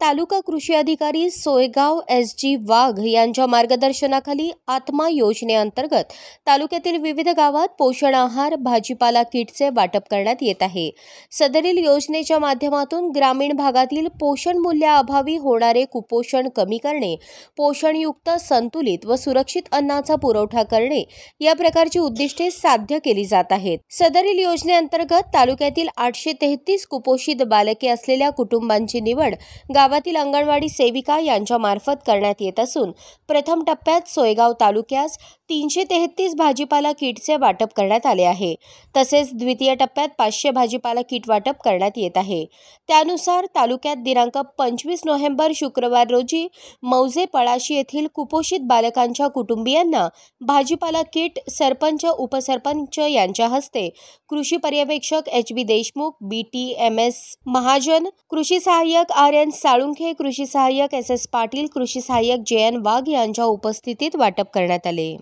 तालुका कृषी अधिकारी Soygaon S G वाघ यांच्या मार्गदर्शनाखाली आत्मा योजनेअंतर्गत तालुक्यातील विविध गावात पोषण आहार भाजीपाला किटचे वाटप करण्यात येत आहे सदरील योजनेच्या माध्यमातून ग्रामीण भागातील पोषण मूल्याअभावी होणारे कुपोषण कमी करणे पोषणयुक्त संतुलित व सुरक्षित अन्नाचा पुरवठा करणे या प्रकारची उद्दिष्टे साध्य केली जात आहेत सदरील योजनेअंतर्गत तालुक्यातील आठशे तेहतीस कुपोषित बालके असलेल्या कुटुंबांची निवड गावातील अंगणवाडी सेविका यांच्यामार्फत करण्यात येत असून प्रथम टप्प्यात सोयगाव तालुक्यास तीनशे तेहतीस भाजीपाला किटचे वाटप करण्यात आले आहे तसेच द्वितीय टप्प्यात पाचशे भाजीपाला किट वाटप करण्यात येत आहे त्यानुसार तालुक्यात दिनांक पंचवीस नोव्हेंबर शुक्रवार रोजी मौजे पळाशी येथील कुपोषित बालकांच्या कुटुंबियांना भाजीपाला किट सरपंच उपसरपंच यांच्या हस्ते कृषी पर्यवेक्षक H B Deshmukh B T M S Mahajan कृषी सहाय्यक आर एन साळुंखे कृषी सहाय्यक एस एस पाटील कृषी सहाय्यक जे वाघ यांच्या उपस्थितीत वाटप करण्यात आले